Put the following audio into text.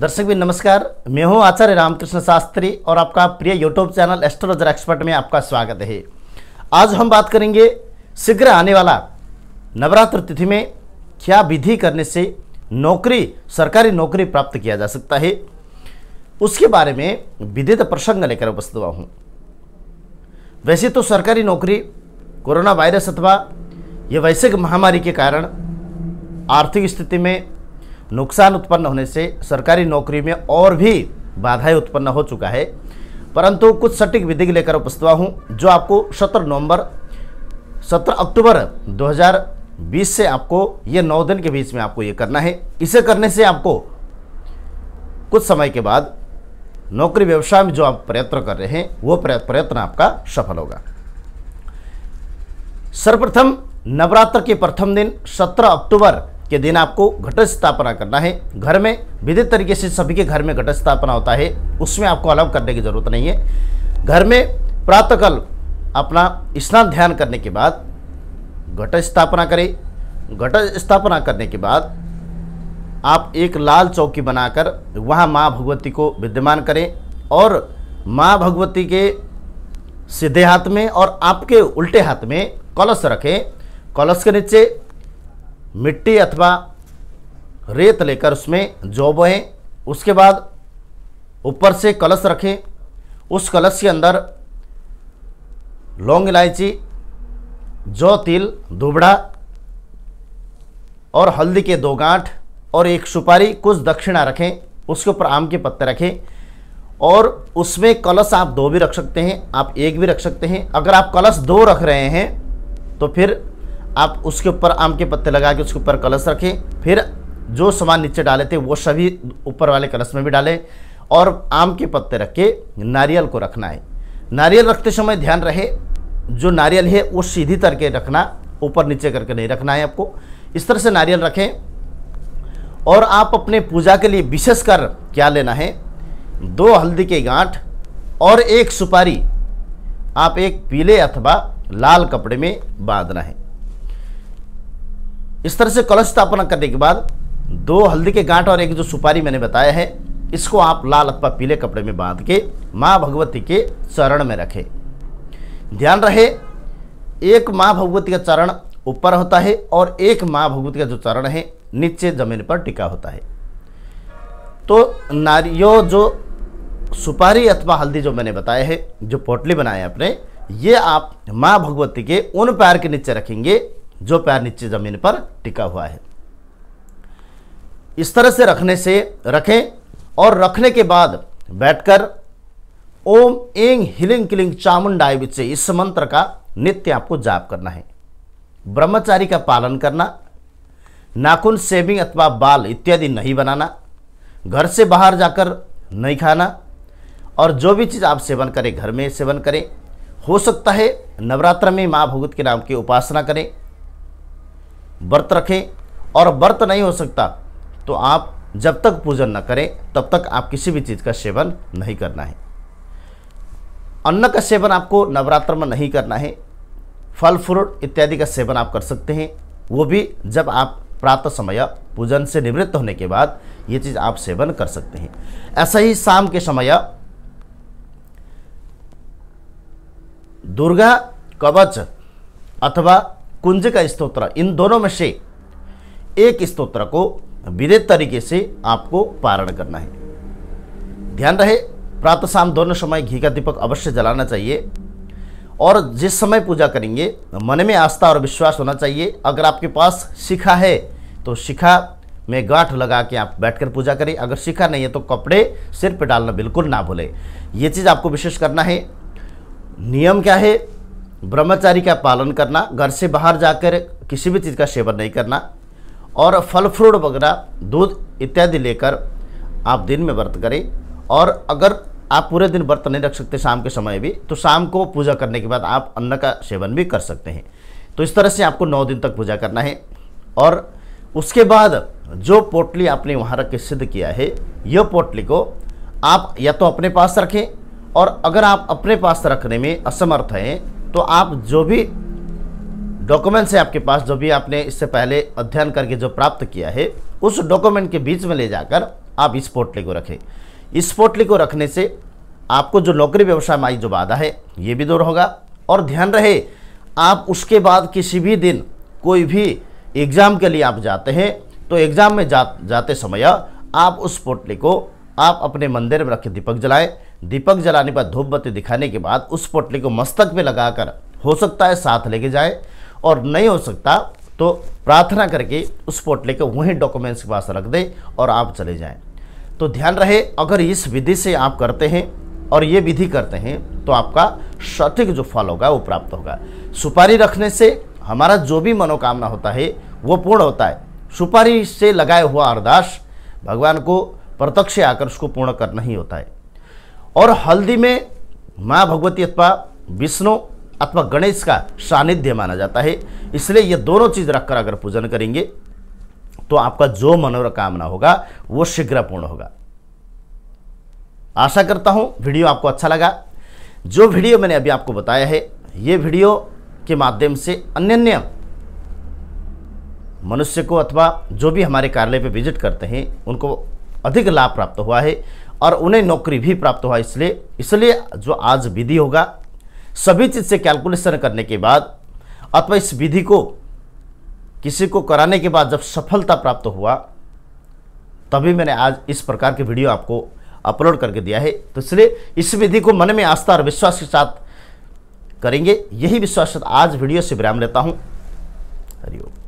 दर्शक भी नमस्कार मैं हूं आचार्य रामकृष्ण शास्त्री और आपका प्रिय यूट्यूब चैनल एस्ट्रोलॉजर एक्सपर्ट में आपका स्वागत है आज हम बात करेंगे शीघ्र आने वाला नवरात्र तिथि में क्या विधि करने से नौकरी सरकारी नौकरी प्राप्त किया जा सकता है उसके बारे में विधि प्रसंग लेकर उपस्थित हुआ हूँ वैसे तो सरकारी नौकरी कोरोना वायरस अथवा यह वैश्विक महामारी के कारण आर्थिक स्थिति में नुकसान उत्पन्न होने से सरकारी नौकरी में और भी बाधाएं उत्पन्न हो चुका है परंतु कुछ सटीक विधि लेकर उपस्थित हूँ जो आपको सत्रह नवंबर सत्रह अक्टूबर 2020 से आपको ये नौ दिन के बीच में आपको ये करना है इसे करने से आपको कुछ समय के बाद नौकरी व्यवसाय में जो आप प्रयत्न कर रहे हैं वो प्रयत्न आपका सफल होगा सर्वप्रथम नवरात्र के प्रथम दिन 17 अक्टूबर के दिन आपको घट स्थापना करना है घर में विधि तरीके से सभी के घर में घट स्थापना होता है उसमें आपको अलाव करने की ज़रूरत नहीं है घर में प्रातःकाल अपना स्नान ध्यान करने के बाद घट स्थापना करें घट स्थापना करने के बाद आप एक लाल चौकी बनाकर वहाँ माँ भगवती को विद्यमान करें और माँ भगवती के सीधे हाथ में और आपके उल्टे हाथ में कलश रखें कलश के नीचे मिट्टी अथवा रेत लेकर उसमें जौ बोएँ उसके बाद ऊपर से कलश रखें उस कलश के अंदर लौंग इलायची जौ तिल दुबड़ा और हल्दी के दो गांठ और एक सुपारी कुछ दक्षिणा रखें उसके ऊपर आम के पत्ते रखें और उसमें कलश आप दो भी रख सकते हैं आप एक भी रख सकते हैं अगर आप कलश दो रख रहे हैं तो फिर आप उसके ऊपर आम के पत्ते लगा के उसके ऊपर कलश रखें फिर जो सामान नीचे डाले थे वो सभी ऊपर वाले कलश में भी डालें और आम के पत्ते रख के नारियल को रखना है नारियल रखते समय ध्यान रहे जो नारियल है वो सीधी करके रखना ऊपर नीचे करके नहीं रखना है आपको इस तरह से नारियल रखें और आप अपने पूजा के लिए विशेषकर क्या लेना है दो हल्दी के गांठ और एक सुपारी आप एक पीले अथवा लाल कपड़े में बांधना है इस तरह से कलश स्थापना करने के बाद दो हल्दी के गांठ और एक जो सुपारी मैंने बताया है इसको आप लाल अथवा पीले कपड़े में बांध के माँ भगवती के चरण में रखें ध्यान रहे एक माँ भगवती का चरण ऊपर होता है और एक माँ भगवती का जो चरण है नीचे जमीन पर टिका होता है तो नारियो जो सुपारी अथवा हल्दी जो मैंने बताया है जो पोटली बनाया आपने ये आप माँ भगवती के उन पैर के नीचे रखेंगे जो पैर नीचे ज़मीन पर टिका हुआ है इस तरह से रखने से रखें और रखने के बाद बैठकर ओम एंग हिलिंग किलिंग चामुंडाई विचे इस मंत्र का नित्य आपको जाप करना है ब्रह्मचारी का पालन करना नाखून सेविंग अथवा बाल इत्यादि नहीं बनाना घर से बाहर जाकर नहीं खाना और जो भी चीज़ आप सेवन करें घर में सेवन करें हो सकता है नवरात्र में माँ भगवत के नाम की उपासना करें व्रत रखें और व्रत नहीं हो सकता तो आप जब तक पूजन न करें तब तक आप किसी भी चीज़ का सेवन नहीं करना है अन्न का सेवन आपको नवरात्र में नहीं करना है फल फ्रूट इत्यादि का सेवन आप कर सकते हैं वो भी जब आप प्रातः समय पूजन से निवृत्त होने के बाद ये चीज़ आप सेवन कर सकते हैं ऐसा ही शाम के समय दुर्गा कवच अथवा कुंज का स्त्रोत्र इन दोनों में से एक स्त्रोत्र को विदित तरीके से आपको पारण करना है ध्यान रहे प्रातः शाम दोनों समय घी का दीपक अवश्य जलाना चाहिए और जिस समय पूजा करेंगे मन में आस्था और विश्वास होना चाहिए अगर आपके पास शिखा है तो शिखा में गांठ लगा के आप बैठकर पूजा करें अगर शिखा नहीं है तो कपड़े सिर पर डालना बिल्कुल ना भूलें ये चीज़ आपको विशेष करना है नियम क्या है ब्रह्मचारी का पालन करना घर से बाहर जाकर किसी भी चीज़ का सेवन नहीं करना और फल फ्रूट वगैरह दूध इत्यादि लेकर आप दिन में व्रत करें और अगर आप पूरे दिन व्रत नहीं रख सकते शाम के समय भी तो शाम को पूजा करने के बाद आप अन्न का सेवन भी कर सकते हैं तो इस तरह से आपको नौ दिन तक पूजा करना है और उसके बाद जो पोटली आपने वहाँ रख के सिद्ध किया है यह पोटली को आप या तो अपने पास रखें और अगर आप अपने पास रखने में असमर्थ हैं तो आप जो भी डॉक्यूमेंट्स है आपके पास जो भी आपने इससे पहले अध्ययन करके जो प्राप्त किया है उस डॉक्यूमेंट के बीच में ले जाकर आप इस पोटली को रखें इस पोटली को रखने से आपको जो नौकरी व्यवसाय में आई जो बाधा है ये भी दूर होगा और ध्यान रहे आप उसके बाद किसी भी दिन कोई भी एग्ज़ाम के लिए आप जाते हैं तो एग्ज़ाम में जा, जाते समय आप उस पोटली को आप अपने मंदिर में रख के दीपक जलाएं दीपक जलाने पर धूप बत्ती दिखाने के बाद उस पोटली को मस्तक में लगाकर हो सकता है साथ लेके जाए और नहीं हो सकता तो प्रार्थना करके उस पोटली को वहीं डॉक्यूमेंट्स के पास रख दें और आप चले जाएं तो ध्यान रहे अगर इस विधि से आप करते हैं और ये विधि करते हैं तो आपका सठिक जो फल होगा वो प्राप्त होगा सुपारी रखने से हमारा जो भी मनोकामना होता है वो पूर्ण होता है सुपारी से लगाए हुआ अरदास भगवान को प्रत्यक्ष आकर उसको पूर्ण करना ही होता है और हल्दी में माँ भगवती अथवा विष्णु अथवा गणेश का सानिध्य माना जाता है इसलिए ये दोनों चीज़ रखकर अगर पूजन करेंगे तो आपका जो मनोरकामना होगा वो शीघ्र पूर्ण होगा आशा करता हूं वीडियो आपको अच्छा लगा जो वीडियो मैंने अभी आपको बताया है ये वीडियो के माध्यम से अन्य अन्य मनुष्य को अथवा जो भी हमारे कार्यालय पर विजिट करते हैं उनको अधिक लाभ प्राप्त हुआ है और उन्हें नौकरी भी प्राप्त हुआ इसलिए इसलिए जो आज विधि होगा सभी चीज़ से कैलकुलेशन करने के बाद अथवा इस विधि को किसी को कराने के बाद जब सफलता प्राप्त हुआ तभी मैंने आज इस प्रकार के वीडियो आपको अपलोड करके दिया है तो इसलिए इस विधि को मन में आस्था और विश्वास के साथ करेंगे यही विश्वास आज वीडियो से विराम लेता हूँ हरिओम